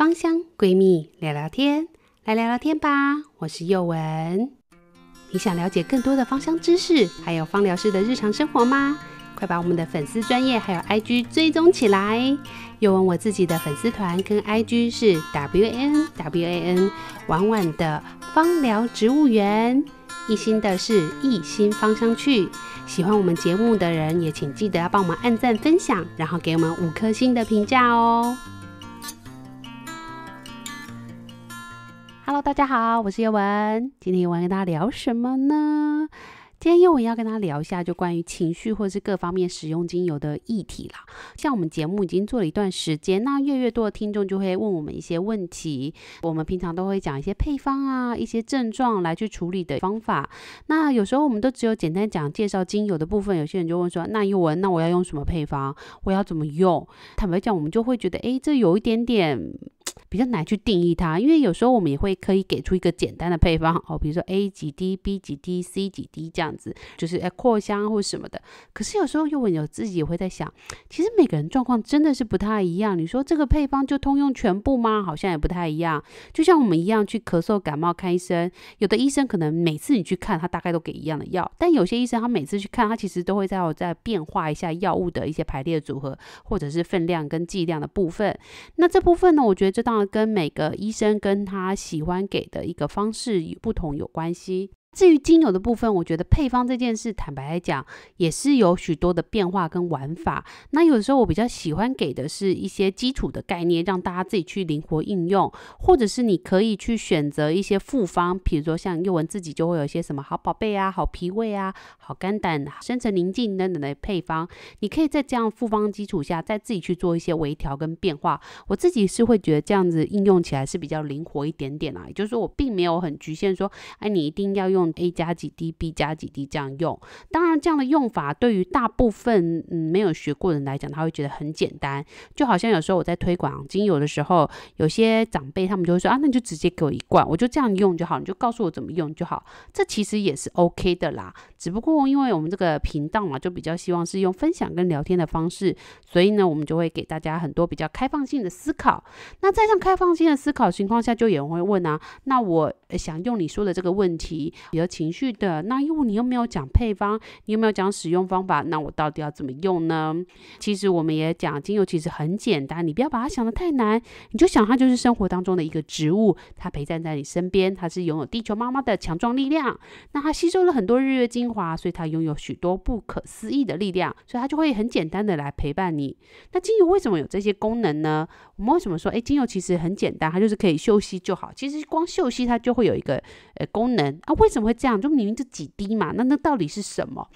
芳香闺蜜聊聊天，来聊聊天吧。我是右文，你想了解更多的芳香知识，还有芳疗师的日常生活吗？快把我们的粉丝专业还有 IG 追踪起来。又文我自己的粉丝团跟 IG 是 WNWAN 婉婉的芳疗植物园，一心的是一心芳香去，喜欢我们节目的人也请记得要帮我们按赞分享，然后给我们五颗星的评价哦。Hello，大家好，我是叶文。今天叶文要跟大家聊什么呢？今天叶文要跟大家聊一下，就关于情绪或是各方面使用精油的议题啦。像我们节目已经做了一段时间，那越越多的听众就会问我们一些问题。我们平常都会讲一些配方啊，一些症状来去处理的方法。那有时候我们都只有简单讲介绍精油的部分。有些人就问说：“那叶文，那我要用什么配方？我要怎么用？”坦白讲，我们就会觉得，哎，这有一点点。比较难去定义它，因为有时候我们也会可以给出一个简单的配方哦，比如说 A 几滴、B 几滴、C 几滴这样子，就是哎扩香或什么的。可是有时候又会有自己也会在想，其实每个人状况真的是不太一样。你说这个配方就通用全部吗？好像也不太一样。就像我们一样去咳嗽、感冒看医生，有的医生可能每次你去看他大概都给一样的药，但有些医生他每次去看他其实都会在在变化一下药物的一些排列组合，或者是分量跟剂量的部分。那这部分呢，我觉得这当然。跟每个医生跟他喜欢给的一个方式有不同有关系。至于精油的部分，我觉得配方这件事，坦白来讲，也是有许多的变化跟玩法。那有的时候我比较喜欢给的是一些基础的概念，让大家自己去灵活应用，或者是你可以去选择一些复方，比如说像佑文自己就会有一些什么好宝贝啊、好脾胃啊、好肝胆、深层宁静等等的配方，你可以在这样复方基础下，再自己去做一些微调跟变化。我自己是会觉得这样子应用起来是比较灵活一点点啊，也就是说我并没有很局限说，哎，你一定要用。用 A 加几滴，B 加几滴这样用。当然，这样的用法对于大部分嗯没有学过的人来讲，他会觉得很简单。就好像有时候我在推广精油的时候，有些长辈他们就会说啊，那你就直接给我一罐，我就这样用就好，你就告诉我怎么用就好。这其实也是 OK 的啦。只不过因为我们这个频道嘛，就比较希望是用分享跟聊天的方式，所以呢，我们就会给大家很多比较开放性的思考。那在像开放性的思考情况下，就有人会问啊，那我想用你说的这个问题。比较情绪的那，因为你又没有讲配方，你又没有讲使用方法？那我到底要怎么用呢？其实我们也讲精油，其实很简单，你不要把它想得太难，你就想它就是生活当中的一个植物，它陪伴在你身边，它是拥有地球妈妈的强壮力量。那它吸收了很多日月精华，所以它拥有许多不可思议的力量，所以它就会很简单的来陪伴你。那精油为什么有这些功能呢？我们为什么说，哎，精油其实很简单，它就是可以嗅吸就好。其实光嗅吸它就会有一个呃功能啊？为什么？怎么会这样？就明明就几滴嘛，那那到底是什么？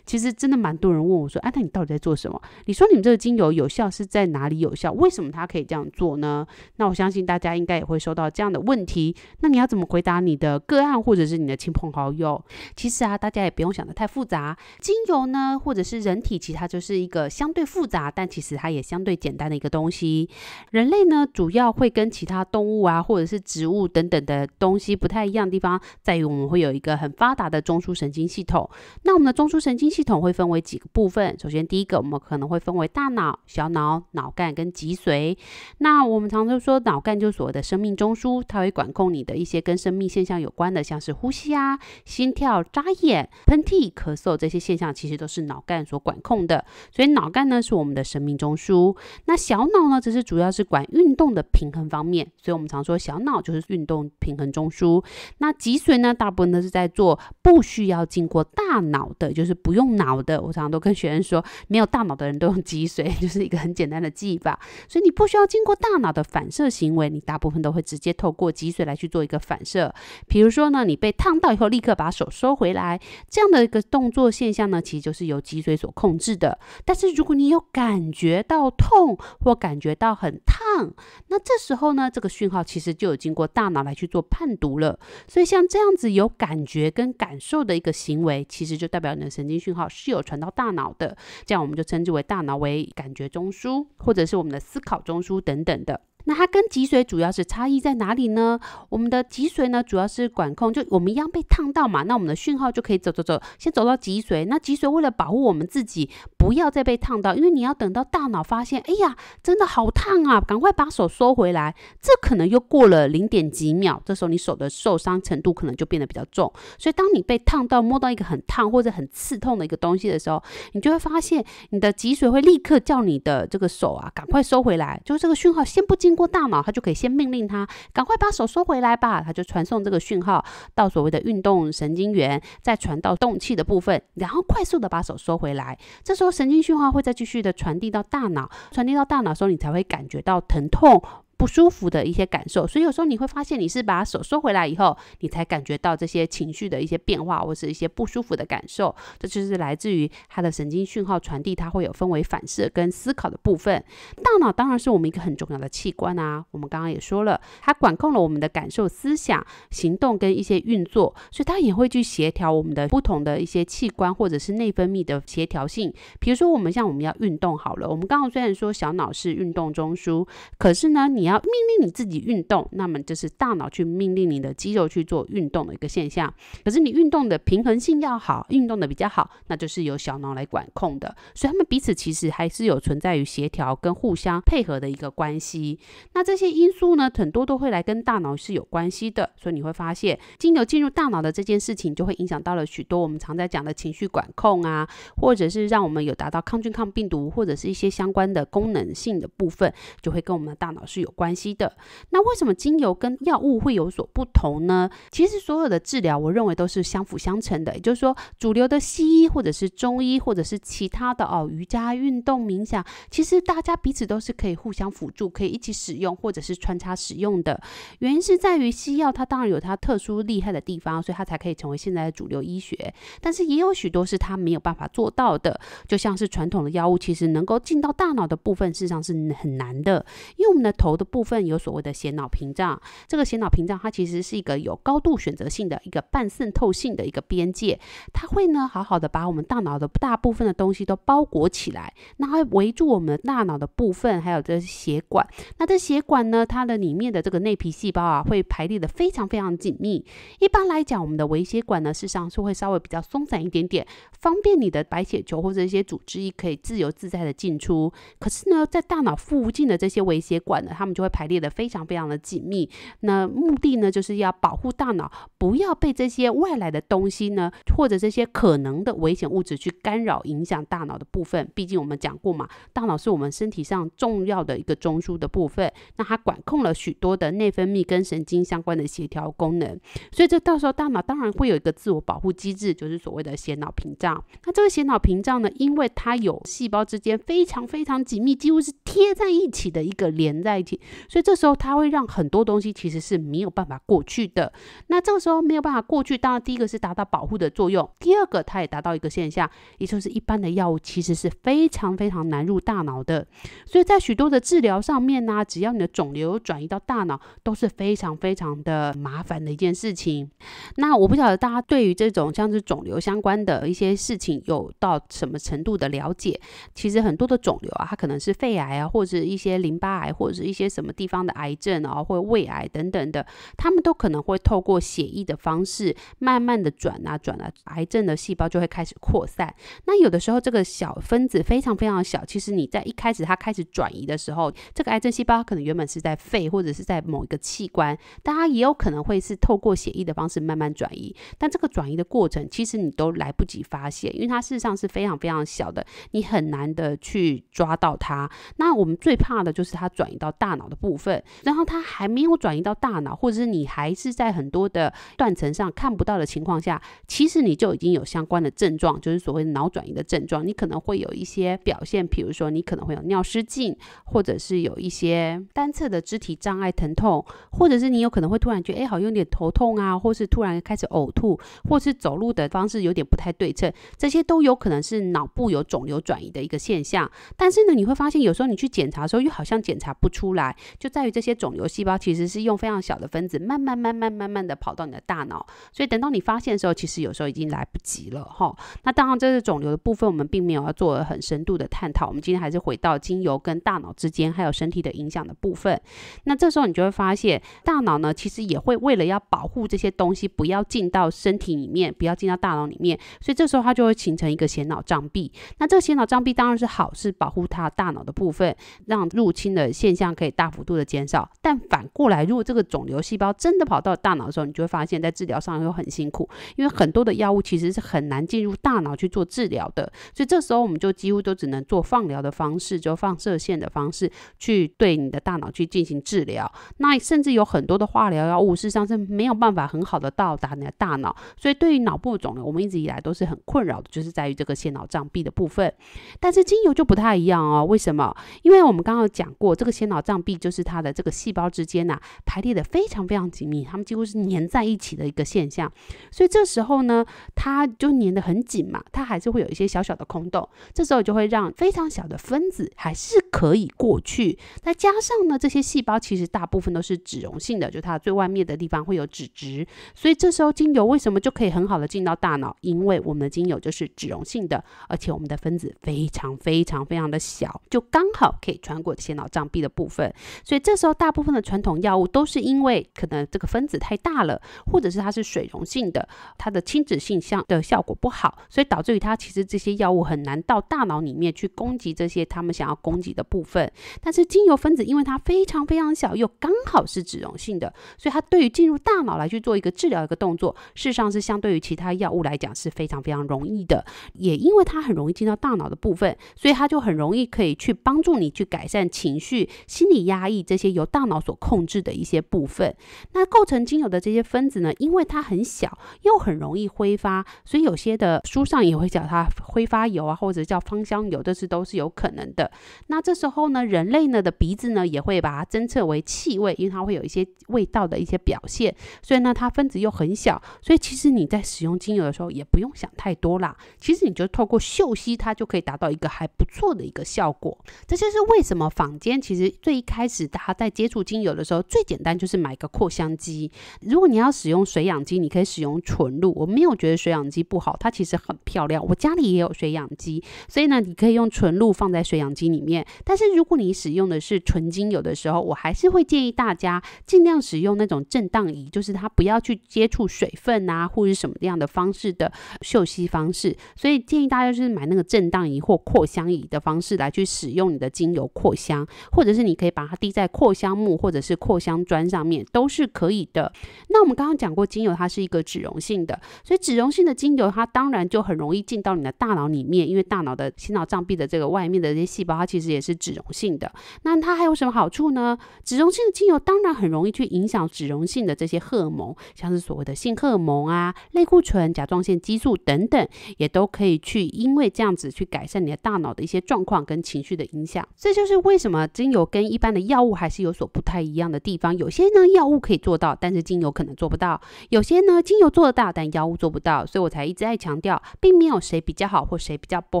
其实真的蛮多人问我说：“哎，那你到底在做什么？你说你们这个精油有效是在哪里有效？为什么它可以这样做呢？”那我相信大家应该也会收到这样的问题。那你要怎么回答你的个案或者是你的亲朋好友？其实啊，大家也不用想的太复杂。精油呢，或者是人体，其实它就是一个相对复杂，但其实它也相对简单的一个东西。人类呢，主要会跟其他动物啊，或者是植物等等的东西不太一样的地方，在于我们会有一个很发达的中枢神经系统。那我们的中枢神经系统系统会分为几个部分。首先，第一个我们可能会分为大脑、小脑、脑干跟脊髓。那我们常说，脑干就是所谓的生命中枢，它会管控你的一些跟生命现象有关的，像是呼吸啊、心跳、眨眼、喷嚏、咳嗽这些现象，其实都是脑干所管控的。所以，脑干呢是我们的生命中枢。那小脑呢，只是主要是管运动的平衡方面。所以我们常说，小脑就是运动平衡中枢。那脊髓呢，大部分都是在做不需要经过大脑的，就是不用。脑的，我常常都跟学生说，没有大脑的人都用脊髓，就是一个很简单的记忆法。所以你不需要经过大脑的反射行为，你大部分都会直接透过脊髓来去做一个反射。比如说呢，你被烫到以后立刻把手收回来，这样的一个动作现象呢，其实就是由脊髓所控制的。但是如果你有感觉到痛或感觉到很烫，那这时候呢，这个讯号其实就有经过大脑来去做判读了。所以像这样子有感觉跟感受的一个行为，其实就代表你的神经讯。信号是有传到大脑的，这样我们就称之为大脑为感觉中枢，或者是我们的思考中枢等等的。那它跟脊髓主要是差异在哪里呢？我们的脊髓呢，主要是管控，就我们一样被烫到嘛，那我们的讯号就可以走走走，先走到脊髓。那脊髓为了保护我们自己，不要再被烫到，因为你要等到大脑发现，哎呀，真的好烫啊，赶快把手收回来。这可能又过了零点几秒，这时候你手的受伤程度可能就变得比较重。所以当你被烫到摸到一个很烫或者很刺痛的一个东西的时候，你就会发现你的脊髓会立刻叫你的这个手啊，赶快收回来，就是这个讯号先不进。经过大脑，他就可以先命令他赶快把手收回来吧，他就传送这个讯号到所谓的运动神经元，再传到动气的部分，然后快速的把手收回来。这时候神经讯号会再继续的传递到大脑，传递到大脑的时候，你才会感觉到疼痛。不舒服的一些感受，所以有时候你会发现，你是把手收回来以后，你才感觉到这些情绪的一些变化，或是一些不舒服的感受。这就是来自于它的神经讯号传递，它会有分为反射跟思考的部分。大脑当然是我们一个很重要的器官啊，我们刚刚也说了，它管控了我们的感受、思想、行动跟一些运作，所以它也会去协调我们的不同的一些器官或者是内分泌的协调性。比如说我们像我们要运动好了，我们刚刚虽然说小脑是运动中枢，可是呢，你要。要命令你自己运动，那么就是大脑去命令你的肌肉去做运动的一个现象。可是你运动的平衡性要好，运动的比较好，那就是由小脑来管控的。所以他们彼此其实还是有存在于协调跟互相配合的一个关系。那这些因素呢，很多都会来跟大脑是有关系的。所以你会发现，精油进入大脑的这件事情，就会影响到了许多我们常在讲的情绪管控啊，或者是让我们有达到抗菌抗病毒或者是一些相关的功能性的部分，就会跟我们的大脑是有。关系的那为什么精油跟药物会有所不同呢？其实所有的治疗，我认为都是相辅相成的。也就是说，主流的西医或者是中医，或者是其他的哦，瑜伽、运动、冥想，其实大家彼此都是可以互相辅助，可以一起使用，或者是穿插使用的。原因是在于西药它当然有它特殊厉害的地方，所以它才可以成为现在的主流医学。但是也有许多是它没有办法做到的，就像是传统的药物，其实能够进到大脑的部分，事实上是很难的，因为我们的头的。部分有所谓的显脑屏障，这个显脑屏障它其实是一个有高度选择性的一个半渗透性的一个边界，它会呢好好的把我们大脑的大部分的东西都包裹起来，那会围住我们的大脑的部分，还有这血管。那这血管呢，它的里面的这个内皮细胞啊，会排列的非常非常紧密。一般来讲，我们的微血管呢，事实上是会稍微比较松散一点点，方便你的白血球或者一些组织可以自由自在的进出。可是呢，在大脑附近的这些微血管呢，它们就会排列的非常非常的紧密，那目的呢，就是要保护大脑，不要被这些外来的东西呢，或者这些可能的危险物质去干扰影响大脑的部分。毕竟我们讲过嘛，大脑是我们身体上重要的一个中枢的部分，那它管控了许多的内分泌跟神经相关的协调功能，所以这到时候大脑当然会有一个自我保护机制，就是所谓的显脑屏障。那这个显脑屏障呢，因为它有细胞之间非常非常紧密，几乎是贴在一起的一个连在一起。所以这时候它会让很多东西其实是没有办法过去的。那这个时候没有办法过去，当然第一个是达到保护的作用，第二个它也达到一个现象，也就是一般的药物其实是非常非常难入大脑的。所以在许多的治疗上面呢，只要你的肿瘤转移到大脑，都是非常非常的麻烦的一件事情。那我不晓得大家对于这种像是肿瘤相关的一些事情有到什么程度的了解？其实很多的肿瘤啊，它可能是肺癌啊，或者一些淋巴癌，或者是一些。什么地方的癌症啊，或胃癌等等的，他们都可能会透过血液的方式，慢慢的转啊转啊，癌症的细胞就会开始扩散。那有的时候，这个小分子非常非常小，其实你在一开始它开始转移的时候，这个癌症细胞可能原本是在肺或者是在某一个器官，但它也有可能会是透过血液的方式慢慢转移。但这个转移的过程，其实你都来不及发现，因为它事实上是非常非常小的，你很难的去抓到它。那我们最怕的就是它转移到大脑。脑的部分，然后它还没有转移到大脑，或者是你还是在很多的断层上看不到的情况下，其实你就已经有相关的症状，就是所谓脑转移的症状。你可能会有一些表现，比如说你可能会有尿失禁，或者是有一些单侧的肢体障碍、疼痛，或者是你有可能会突然觉得哎，好像有点头痛啊，或是突然开始呕吐，或是走路的方式有点不太对称，这些都有可能是脑部有肿瘤转移的一个现象。但是呢，你会发现有时候你去检查的时候，又好像检查不出来。就在于这些肿瘤细胞其实是用非常小的分子，慢慢、慢慢、慢慢的跑到你的大脑，所以等到你发现的时候，其实有时候已经来不及了哈。那当然，这是肿瘤的部分，我们并没有要做很深度的探讨。我们今天还是回到精油跟大脑之间还有身体的影响的部分。那这时候你就会发现，大脑呢，其实也会为了要保护这些东西，不要进到身体里面，不要进到大脑里面，所以这时候它就会形成一个显脑障壁。那这个显脑障壁当然是好，是保护它大脑的部分，让入侵的现象可以。大幅度的减少，但反过来，如果这个肿瘤细胞真的跑到大脑的时候，你就会发现，在治疗上又很辛苦，因为很多的药物其实是很难进入大脑去做治疗的。所以这时候，我们就几乎都只能做放疗的方式，就放射线的方式去对你的大脑去进行治疗。那甚至有很多的化疗药物，事实上是没有办法很好的到达你的大脑。所以，对于脑部肿瘤，我们一直以来都是很困扰的，就是在于这个先脑障壁的部分。但是精油就不太一样哦。为什么？因为我们刚刚讲过，这个先脑障壁。就是它的这个细胞之间呐排列的非常非常紧密，它们几乎是粘在一起的一个现象，所以这时候呢，它就粘的很紧嘛，它还是会有一些小小的空洞，这时候就会让非常小的分子还是可以过去，再加上呢，这些细胞其实大部分都是脂溶性的，就它最外面的地方会有脂质，所以这时候精油为什么就可以很好的进到大脑？因为我们的精油就是脂溶性的，而且我们的分子非常非常非常的小，就刚好可以穿过血脑障壁的部分。所以这时候，大部分的传统药物都是因为可能这个分子太大了，或者是它是水溶性的，它的亲脂性相的效果不好，所以导致于它其实这些药物很难到大脑里面去攻击这些他们想要攻击的部分。但是精油分子因为它非常非常小，又刚好是脂溶性的，所以它对于进入大脑来去做一个治疗一个动作，事实上是相对于其他药物来讲是非常非常容易的。也因为它很容易进到大脑的部分，所以它就很容易可以去帮助你去改善情绪、心理。压抑这些由大脑所控制的一些部分，那构成精油的这些分子呢？因为它很小，又很容易挥发，所以有些的书上也会叫它挥发油啊，或者叫芳香油，这是都是有可能的。那这时候呢，人类呢的鼻子呢也会把它侦测为气味，因为它会有一些味道的一些表现。所以呢，它分子又很小，所以其实你在使用精油的时候也不用想太多啦。其实你就透过嗅吸，它就可以达到一个还不错的一个效果。这就是为什么坊间其实最开。开始，大家在接触精油的时候，最简单就是买个扩香机。如果你要使用水养机，你可以使用纯露。我没有觉得水养机不好，它其实很漂亮，我家里也有水养机。所以呢，你可以用纯露放在水养机里面。但是如果你使用的是纯精油的时候，我还是会建议大家尽量使用那种震荡仪，就是它不要去接触水分啊，或者什么样的方式的嗅吸方式。所以建议大家就是买那个震荡仪或扩香仪的方式来去使用你的精油扩香，或者是你可以把。它滴在扩香木或者是扩香砖上面都是可以的。那我们刚刚讲过，精油它是一个脂溶性的，所以脂溶性的精油它当然就很容易进到你的大脑里面，因为大脑的心脑脏壁的这个外面的这些细胞，它其实也是脂溶性的。那它还有什么好处呢？脂溶性的精油当然很容易去影响脂溶性的这些荷尔蒙，像是所谓的性荷尔蒙啊、类固醇、甲状腺激素等等，也都可以去因为这样子去改善你的大脑的一些状况跟情绪的影响。这就是为什么精油跟一般的药物还是有所不太一样的地方，有些呢药物可以做到，但是精油可能做不到；有些呢精油做得到，但药物做不到。所以我才一直在强调，并没有谁比较好，或谁比较不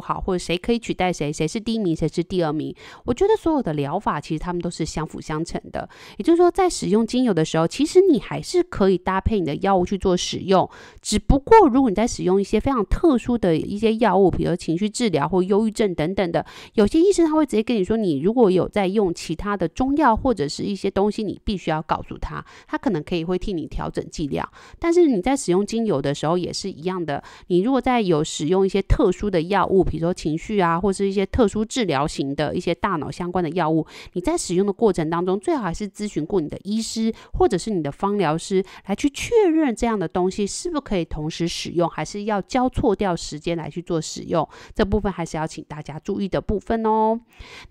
好，或者谁可以取代谁，谁是第一名，谁是第二名。我觉得所有的疗法其实它们都是相辅相成的。也就是说，在使用精油的时候，其实你还是可以搭配你的药物去做使用。只不过如果你在使用一些非常特殊的一些药物，比如情绪治疗或忧郁症等等的，有些医生他会直接跟你说，你如果有在用其他的中药或者是一些东西，你必须要告诉他，他可能可以会替你调整剂量。但是你在使用精油的时候也是一样的，你如果在有使用一些特殊的药物，比如说情绪啊，或是一些特殊治疗型的一些大脑相关的药物，你在使用的过程当中，最好还是咨询过你的医师或者是你的方疗师来去确认这样的东西是不是可以同时使用，还是要交错掉时间来去做使用。这部分还是要请大家注意的部分哦。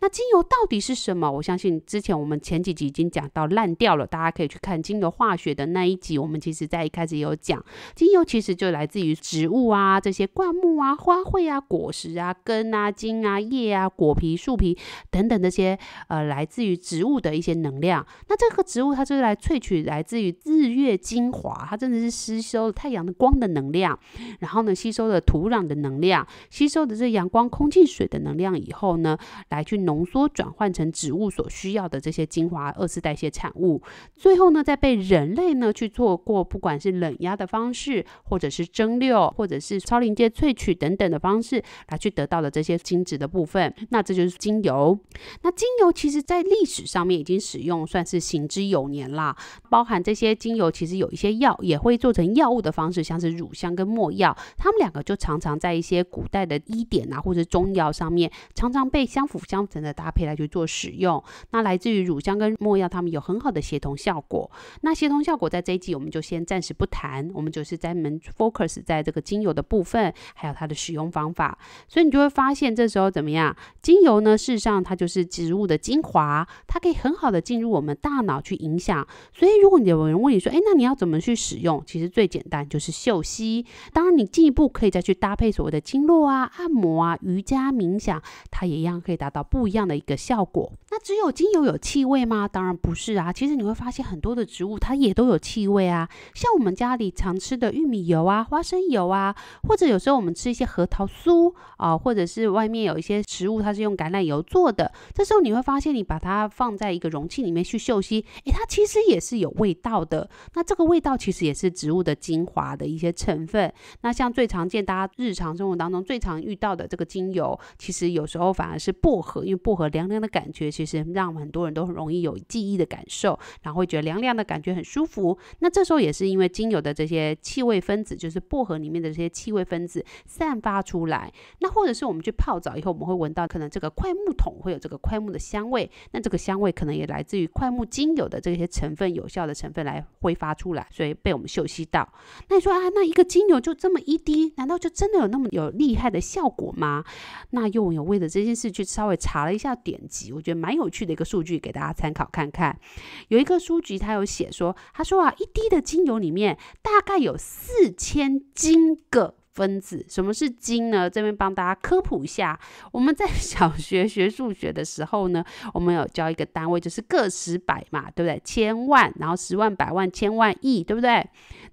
那精油到底是什么？我相信。之前我们前几集已经讲到烂掉了，大家可以去看精油化学的那一集。我们其实在一开始也有讲，精油其实就来自于植物啊，这些灌木啊、花卉啊、果实啊、根啊、茎啊、叶啊、果皮、树皮等等这些呃，来自于植物的一些能量。那这个植物它就是来萃取来自于日月精华，它真的是吸收了太阳的光的能量，然后呢吸收了土壤的能量，吸收的这阳光、空气、水的能量以后呢，来去浓缩转换成植物所需。需要的这些精华二次代谢产物，最后呢再被人类呢去做过，不管是冷压的方式，或者是蒸馏，或者是超临界萃取等等的方式来去得到的这些精质的部分，那这就是精油。那精油其实在历史上面已经使用算是行之有年啦。包含这些精油，其实有一些药也会做成药物的方式，像是乳香跟没药，它们两个就常常在一些古代的医典啊或者中药上面，常常被相辅相成的搭配来去做使用。那那来自于乳香跟没药，它们有很好的协同效果。那协同效果在这一季我们就先暂时不谈，我们就是专门 focus 在这个精油的部分，还有它的使用方法。所以你就会发现这时候怎么样？精油呢，事实上它就是植物的精华，它可以很好的进入我们大脑去影响。所以如果你有人问你说，哎，那你要怎么去使用？其实最简单就是嗅吸。当然你进一步可以再去搭配所谓的经络啊、按摩啊、瑜伽、冥想，它也一样可以达到不一样的一个效果。那只有精油有气味吗？当然不是啊。其实你会发现很多的植物，它也都有气味啊。像我们家里常吃的玉米油啊、花生油啊，或者有时候我们吃一些核桃酥啊，或者是外面有一些食物，它是用橄榄油做的。这时候你会发现，你把它放在一个容器里面去嗅吸，诶，它其实也是有味道的。那这个味道其实也是植物的精华的一些成分。那像最常见大家日常生活当中最常遇到的这个精油，其实有时候反而是薄荷，因为薄荷凉凉的感觉，其实让。很多人都很容易有记忆的感受，然后会觉得凉凉的感觉很舒服。那这时候也是因为精油的这些气味分子，就是薄荷里面的这些气味分子散发出来。那或者是我们去泡澡以后，我们会闻到可能这个块木桶会有这个块木的香味。那这个香味可能也来自于块木精油的这些成分，有效的成分来挥发出来，所以被我们嗅吸到。那你说啊，那一个精油就这么一滴，难道就真的有那么有厉害的效果吗？那用有为了这件事去稍微查了一下典籍，我觉得蛮有趣的一个。数据给大家参考看看，有一个书籍，他有写说，他说啊，一滴的精油里面大概有四千斤个。分子，什么是金呢？这边帮大家科普一下。我们在 小学学数学的时候呢，我们有教一个单位，就是个、十、百嘛，对不对？千万，然后十万、百万、千万亿，对不对？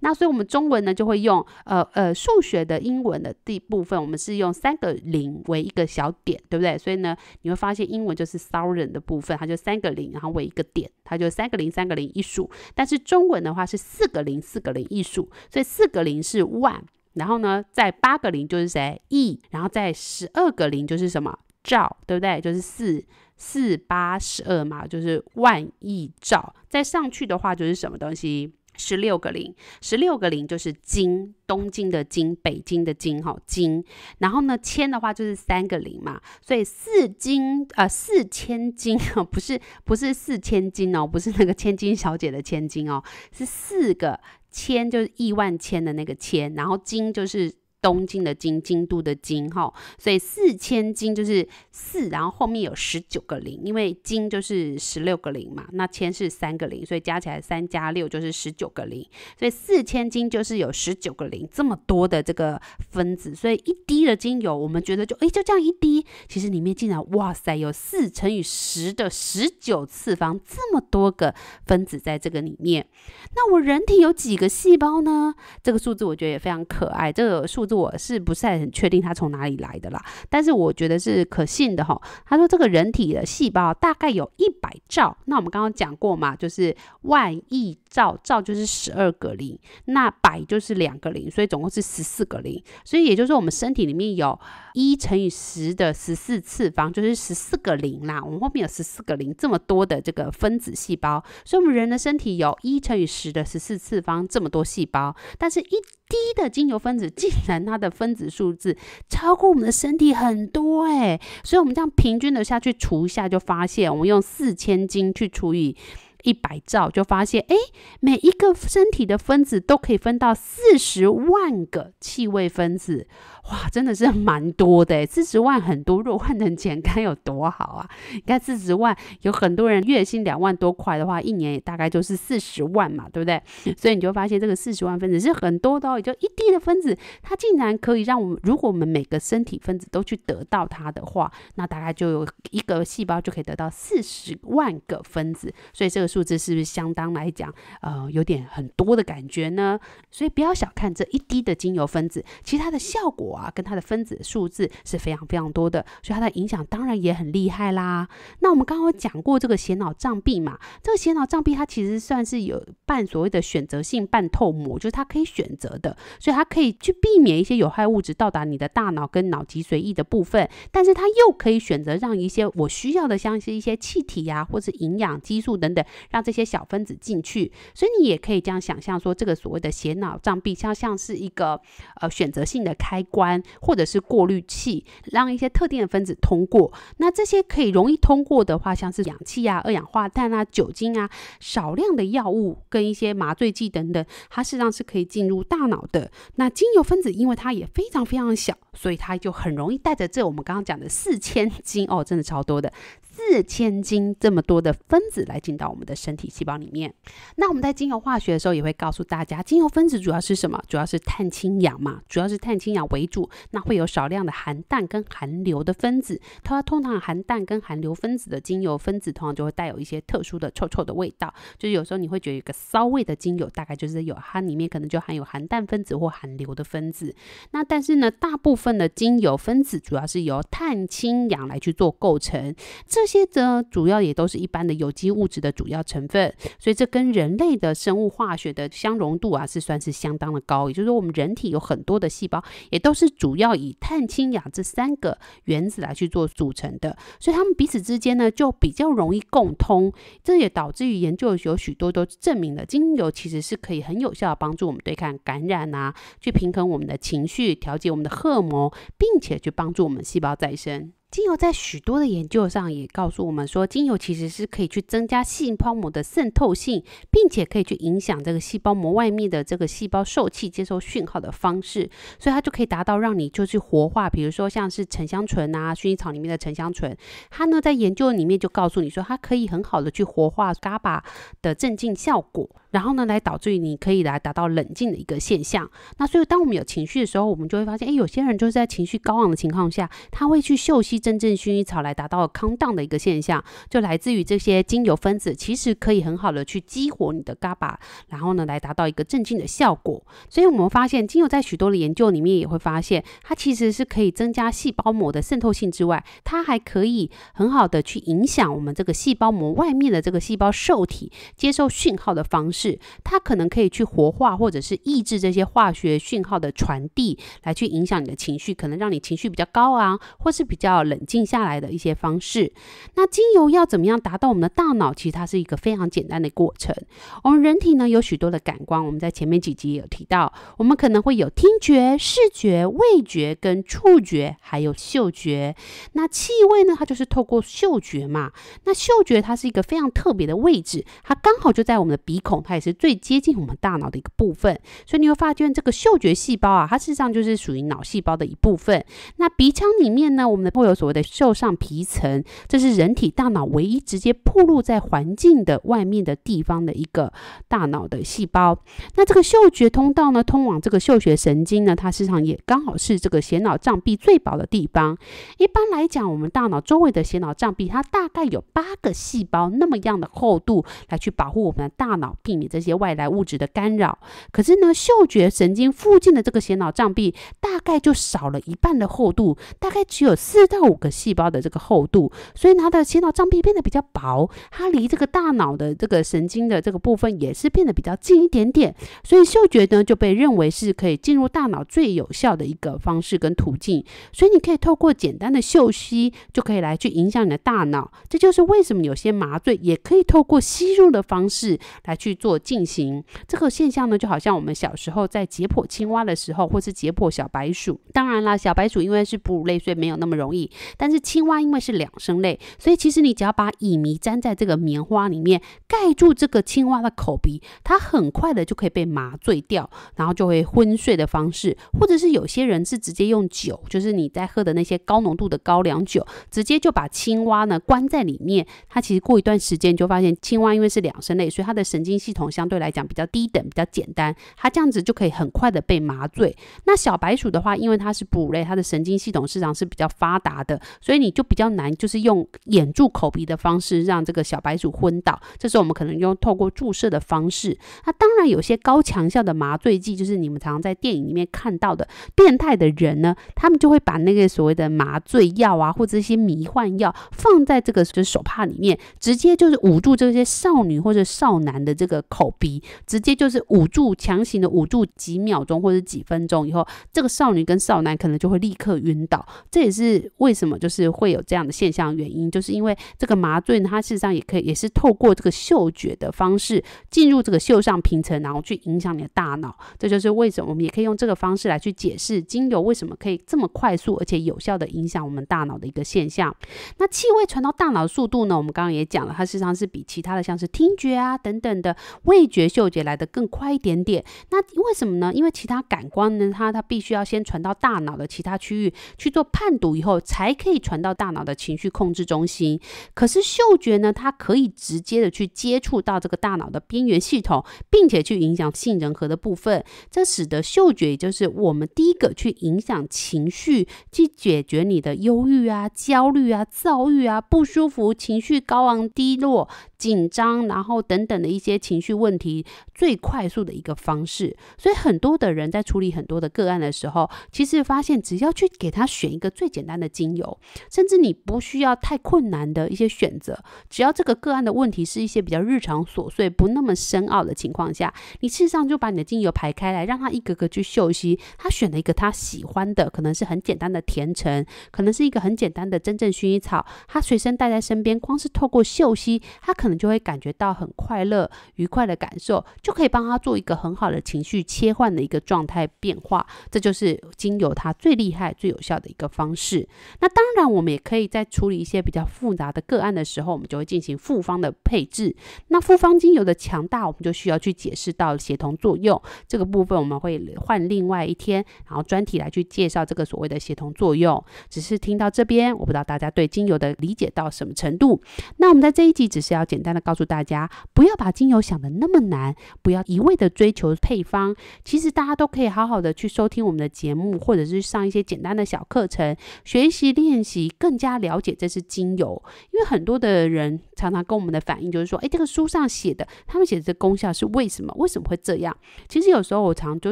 那所以，我们中文呢就会用，呃呃，数学的英文的第部分，我们是用三个零为一个小点，对不对？所以呢，你会发现英文就是 “thousand” 的部分，它就三个零，然后为一个点，它就三个零、三个零一数。但是中文的话是四个零、四个零一数，所以四个零是万。然后呢，在八个零就是谁亿，然后在十二个零就是什么兆，对不对？就是四四八十二嘛，就是万亿兆。再上去的话就是什么东西？十六个零，十六个零就是京，东京的京，北京的京，哈京。然后呢，千的话就是三个零嘛，所以四金啊，四千金啊，不是不是四千金哦，不是那个千金小姐的千金哦，是四个千，就是亿万千的那个千，然后金就是。东京的京，京都的京，哈，所以四千京就是四，然后后面有十九个零，因为京就是十六个零嘛，那千是三个零，所以加起来三加六就是十九个零，所以四千京就是有十九个零这么多的这个分子，所以一滴的精油，我们觉得就哎就这样一滴，其实里面竟然哇塞有四乘以十的十九次方这么多个分子在这个里面。那我人体有几个细胞呢？这个数字我觉得也非常可爱，这个数。我是不是很确定它从哪里来的啦，但是我觉得是可信的哈。他说这个人体的细胞大概有一百兆，那我们刚刚讲过嘛，就是万亿兆，兆就是十二个零，那百就是两个零，所以总共是十四个零。所以也就是说，我们身体里面有一乘以十的十四次方，就是十四个零啦。我们后面有十四个零，这么多的这个分子细胞，所以我们人的身体有一乘以十的十四次方这么多细胞，但是一。低的精油分子，竟然它的分子数字超过我们的身体很多哎，所以我们这样平均的下去除一下，就发现我们用四千斤去除以。一百兆就发现，哎，每一个身体的分子都可以分到四十万个气味分子，哇，真的是 蛮多的。四十万很多，若换成钱该有多好啊！你看四十万，有很多人月薪两万多块的话，一年也大概就是四十万嘛，对不对？所以你就发现，这个四十万分子是很多的哦，也就一滴的分子，它竟然可以让我们，如果我们每个身体分子都去得到它的话，那大概就有一个细胞就可以得到四十万个分子，所以这个。数字是不是相当来讲，呃，有点很多的感觉呢？所以不要小看这一滴的精油分子，其实它的效果啊，跟它的分子数字是非常非常多的，所以它的影响当然也很厉害啦。那我们刚刚讲过这个显脑障壁嘛，这个显脑障壁它其实算是有半所谓的选择性半透膜，就是它可以选择的，所以它可以去避免一些有害物质到达你的大脑跟脑脊髓液的部分，但是它又可以选择让一些我需要的，像是一些气体呀，或是营养激素等等。让这些小分子进去，所以你也可以这样想象说，这个所谓的血脑障壁，像像是一个呃选择性的开关或者是过滤器，让一些特定的分子通过。那这些可以容易通过的话，像是氧气啊、二氧化碳啊、酒精啊、少量的药物跟一些麻醉剂等等，它事实上是可以进入大脑的。那精油分子因为它也非常非常小，所以它就很容易带着这我们刚刚讲的四千斤哦，真的超多的。四千斤这么多的分子来进到我们的身体细胞里面。那我们在精油化学的时候，也会告诉大家，精油分子主要是什么？主要是碳氢氧嘛，主要是碳氢氧为主。那会有少量的含氮跟含硫的分子。它通常含氮跟含硫分子的精油分子，通常就会带有一些特殊的臭臭的味道。就是有时候你会觉得一个骚味的精油，大概就是有它里面可能就含有含氮分子或含硫的分子。那但是呢，大部分的精油分子主要是由碳氢氧来去做构成。这这些呢，主要也都是一般的有机物质的主要成分，所以这跟人类的生物化学的相容度啊，是算是相当的高。也就是说，我们人体有很多的细胞，也都是主要以碳、氢、氧这三个原子来去做组成的，所以它们彼此之间呢，就比较容易共通。这也导致于研究有许多都证明了，精油其实是可以很有效的帮助我们对抗感染啊，去平衡我们的情绪，调节我们的荷尔蒙，并且去帮助我们细胞再生。精油在许多的研究上也告诉我们说，精油其实是可以去增加细胞膜的渗透性，并且可以去影响这个细胞膜外面的这个细胞受气接受讯号的方式，所以它就可以达到让你就是活化，比如说像是沉香醇啊，薰衣草里面的沉香醇，它呢在研究里面就告诉你说，它可以很好的去活化 GABA 的镇静效果。然后呢，来导致于你可以来达到冷静的一个现象。那所以，当我们有情绪的时候，我们就会发现，哎，有些人就是在情绪高昂的情况下，他会去嗅吸真正薰衣草来达到康荡的一个现象，就来自于这些精油分子，其实可以很好的去激活你的 GABA，然后呢，来达到一个镇静的效果。所以，我们发现精油在许多的研究里面也会发现，它其实是可以增加细胞膜的渗透性之外，它还可以很好的去影响我们这个细胞膜外面的这个细胞受体接受讯号的方式。是，它可能可以去活化或者是抑制这些化学讯号的传递，来去影响你的情绪，可能让你情绪比较高昂，或是比较冷静下来的一些方式。那精油要怎么样达到我们的大脑？其实它是一个非常简单的过程。我们人体呢有许多的感官，我们在前面几集也有提到，我们可能会有听觉、视觉、味觉跟触觉，还有嗅觉。那气味呢？它就是透过嗅觉嘛。那嗅觉它是一个非常特别的位置，它刚好就在我们的鼻孔。它也是最接近我们大脑的一个部分，所以你会发现这个嗅觉细胞啊，它事实上就是属于脑细胞的一部分。那鼻腔里面呢，我们的会有所谓的嗅上皮层，这是人体大脑唯一直接暴露在环境的外面的地方的一个大脑的细胞。那这个嗅觉通道呢，通往这个嗅觉神经呢，它事实上也刚好是这个显脑障壁最薄的地方。一般来讲，我们大脑周围的显脑障壁，它大概有八个细胞那么样的厚度，来去保护我们的大脑壁。你这些外来物质的干扰，可是呢，嗅觉神经附近的这个前脑脏壁大概就少了一半的厚度，大概只有四到五个细胞的这个厚度，所以它的前脑脏壁变得比较薄，它离这个大脑的这个神经的这个部分也是变得比较近一点点，所以嗅觉呢就被认为是可以进入大脑最有效的一个方式跟途径，所以你可以透过简单的嗅吸就可以来去影响你的大脑，这就是为什么有些麻醉也可以透过吸入的方式来去做。做进行这个现象呢，就好像我们小时候在解剖青蛙的时候，或是解剖小白鼠。当然啦，小白鼠因为是哺乳类，所以没有那么容易。但是青蛙因为是两生类，所以其实你只要把乙醚粘在这个棉花里面，盖住这个青蛙的口鼻，它很快的就可以被麻醉掉，然后就会昏睡的方式。或者是有些人是直接用酒，就是你在喝的那些高浓度的高粱酒，直接就把青蛙呢关在里面。它其实过一段时间就发现，青蛙因为是两生类，所以它的神经系统。统相对来讲比较低等，比较简单，它这样子就可以很快的被麻醉。那小白鼠的话，因为它是哺乳类，它的神经系统市场是比较发达的，所以你就比较难，就是用掩住口鼻的方式让这个小白鼠昏倒。这时候我们可能用透过注射的方式。那当然，有些高强效的麻醉剂，就是你们常常在电影里面看到的变态的人呢，他们就会把那个所谓的麻醉药啊，或者一些迷幻药放在这个就是手帕里面，直接就是捂住这些少女或者少男的这个。口鼻直接就是捂住，强行的捂住几秒钟或者几分钟以后，这个少女跟少男可能就会立刻晕倒。这也是为什么就是会有这样的现象原因，就是因为这个麻醉它事实上也可以也是透过这个嗅觉的方式进入这个嗅上平层，然后去影响你的大脑。这就是为什么我们也可以用这个方式来去解释精油为什么可以这么快速而且有效的影响我们大脑的一个现象。那气味传到大脑的速度呢？我们刚刚也讲了，它事实上是比其他的像是听觉啊等等的。味觉、嗅觉来得更快一点点，那为什么呢？因为其他感官呢，它它必须要先传到大脑的其他区域去做判读，以后才可以传到大脑的情绪控制中心。可是嗅觉呢，它可以直接的去接触到这个大脑的边缘系统，并且去影响杏仁核的部分，这使得嗅觉也就是我们第一个去影响情绪，去解决你的忧郁啊、焦虑啊、躁郁啊、不舒服、情绪高昂、低落。紧张，然后等等的一些情绪问题，最快速的一个方式。所以很多的人在处理很多的个案的时候，其实发现只要去给他选一个最简单的精油，甚至你不需要太困难的一些选择，只要这个个案的问题是一些比较日常琐碎、不那么深奥的情况下，你事实上就把你的精油排开来，让他一个个去嗅吸。他选了一个他喜欢的，可能是很简单的甜橙，可能是一个很简单的真正薰衣草。他随身带在身边，光是透过嗅吸，他可。可能就会感觉到很快乐、愉快的感受，就可以帮他做一个很好的情绪切换的一个状态变化，这就是精油它最厉害、最有效的一个方式。那当然，我们也可以在处理一些比较复杂的个案的时候，我们就会进行复方的配置。那复方精油的强大，我们就需要去解释到协同作用这个部分。我们会换另外一天，然后专题来去介绍这个所谓的协同作用。只是听到这边，我不知道大家对精油的理解到什么程度。那我们在这一集只是要解。简单的告诉大家，不要把精油想的那么难，不要一味的追求配方。其实大家都可以好好的去收听我们的节目，或者是上一些简单的小课程，学习练习，更加了解这支精油。因为很多的人常常跟我们的反应就是说，哎，这个书上写的，他们写的这功效是为什么？为什么会这样？其实有时候我常就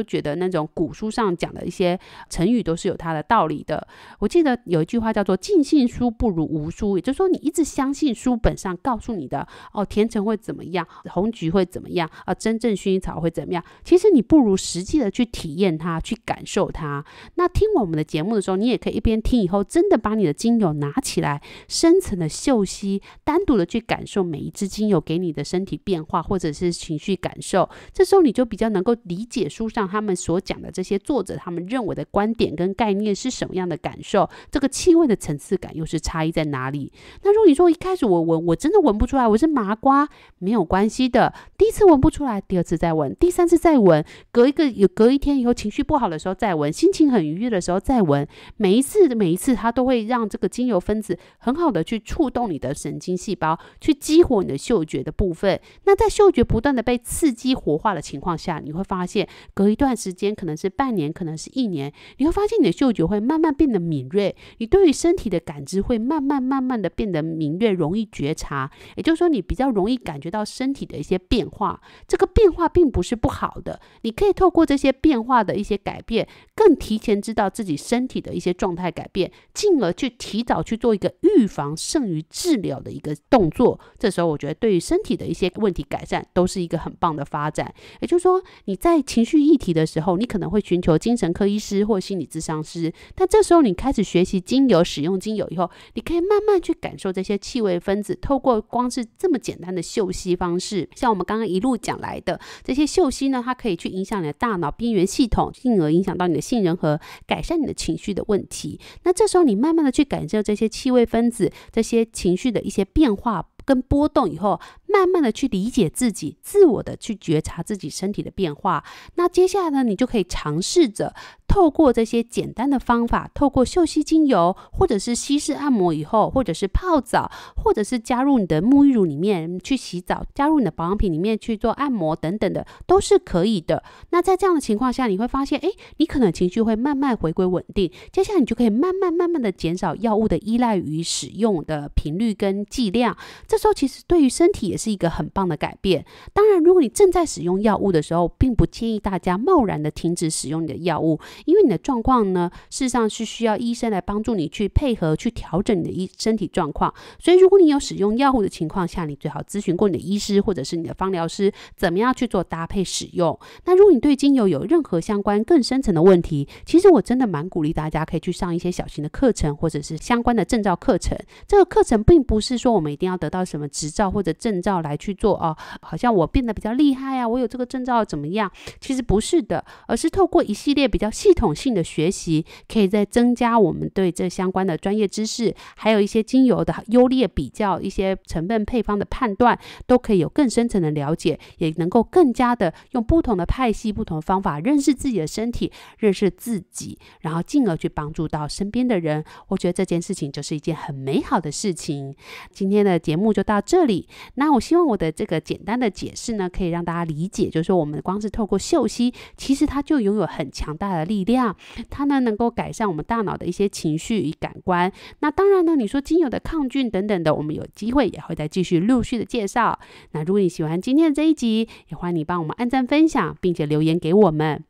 觉得，那种古书上讲的一些成语都是有它的道理的。我记得有一句话叫做“尽信书不如无书”，也就是说，你一直相信书本上告诉你的。哦，甜橙会怎么样？红橘会怎么样？啊，真正薰衣草会怎么样？其实你不如实际的去体验它，去感受它。那听我们的节目的时候，你也可以一边听，以后真的把你的精油拿起来，深层的嗅吸，单独的去感受每一支精油给你的身体变化，或者是情绪感受。这时候你就比较能够理解书上他们所讲的这些作者他们认为的观点跟概念是什么样的感受，这个气味的层次感又是差异在哪里？那如果你说一开始我闻，我真的闻不出来，我是。麻瓜没有关系的，第一次闻不出来，第二次再闻，第三次再闻，隔一个有隔一天以后，情绪不好的时候再闻，心情很愉悦的时候再闻，每一次每一次它都会让这个精油分子很好的去触动你的神经细胞，去激活你的嗅觉的部分。那在嗅觉不断的被刺激活化的情况下，你会发现隔一段时间，可能是半年，可能是一年，你会发现你的嗅觉会慢慢变得敏锐，你对于身体的感知会慢慢慢慢的变得敏锐，容易觉察。也就是说你。你比较容易感觉到身体的一些变化，这个变化并不是不好的，你可以透过这些变化的一些改变，更提前知道自己身体的一些状态改变，进而去提早去做一个预防胜于治疗的一个动作。这时候我觉得对于身体的一些问题改善都是一个很棒的发展。也就是说，你在情绪议题的时候，你可能会寻求精神科医师或心理咨商师，但这时候你开始学习精油使用精油以后，你可以慢慢去感受这些气味分子，透过光是。这么简单的嗅息方式，像我们刚刚一路讲来的这些嗅息呢，它可以去影响你的大脑边缘系统，进而影响到你的杏仁核，改善你的情绪的问题。那这时候你慢慢的去感受这些气味分子，这些情绪的一些变化跟波动以后，慢慢的去理解自己，自我的去觉察自己身体的变化。那接下来呢，你就可以尝试着。透过这些简单的方法，透过嗅吸精油，或者是稀释按摩以后，或者是泡澡，或者是加入你的沐浴乳里面去洗澡，加入你的保养品里面去做按摩等等的，都是可以的。那在这样的情况下，你会发现，哎，你可能情绪会慢慢回归稳定。接下来你就可以慢慢慢慢的减少药物的依赖与使用的频率跟剂量。这时候其实对于身体也是一个很棒的改变。当然，如果你正在使用药物的时候，并不建议大家贸然的停止使用你的药物。因为你的状况呢，事实上是需要医生来帮助你去配合去调整你的医身体状况。所以，如果你有使用药物的情况下，你最好咨询过你的医师或者是你的方疗师，怎么样去做搭配使用。那如果你对精油有任何相关更深层的问题，其实我真的蛮鼓励大家可以去上一些小型的课程或者是相关的证照课程。这个课程并不是说我们一定要得到什么执照或者证照来去做哦，好像我变得比较厉害啊，我有这个证照怎么样？其实不是的，而是透过一系列比较细。统性的学习，可以再增加我们对这相关的专业知识，还有一些精油的优劣比较，一些成分配方的判断，都可以有更深层的了解，也能够更加的用不同的派系、不同的方法认识自己的身体，认识自己，然后进而去帮助到身边的人。我觉得这件事情就是一件很美好的事情。今天的节目就到这里，那我希望我的这个简单的解释呢，可以让大家理解，就是说我们光是透过嗅息，其实它就拥有很强大的力。力量，它呢能够改善我们大脑的一些情绪与感官。那当然呢，你说精油的抗菌等等的，我们有机会也会再继续陆续的介绍。那如果你喜欢今天的这一集，也欢迎你帮我们按赞、分享，并且留言给我们。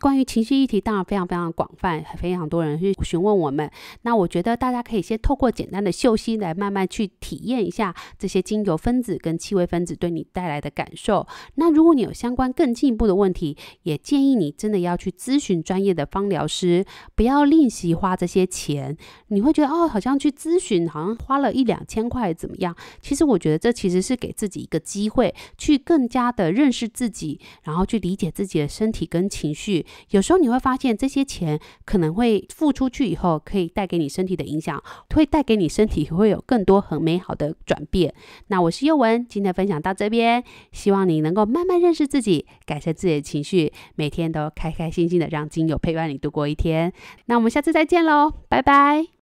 关于情绪议题，当然非常非常广泛，非常多人去询问我们。那我觉得大家可以先透过简单的嗅息来慢慢去体验一下这些精油分子跟气味分子对你带来的感受。那如果你有相关更进一步的问题，也建议你真的要去咨询专业的芳疗师，不要吝惜花这些钱。你会觉得哦，好像去咨询，好像花了一两千块怎么样？其实我觉得这其实是给自己一个机会，去更加的认识自己，然后去理解自己的身体跟情。情绪，有时候你会发现，这些钱可能会付出去以后，可以带给你身体的影响，会带给你身体会有更多很美好的转变。那我是幼文，今天分享到这边，希望你能够慢慢认识自己，改善自己的情绪，每天都开开心心的，让精油陪伴你度过一天。那我们下次再见喽，拜拜。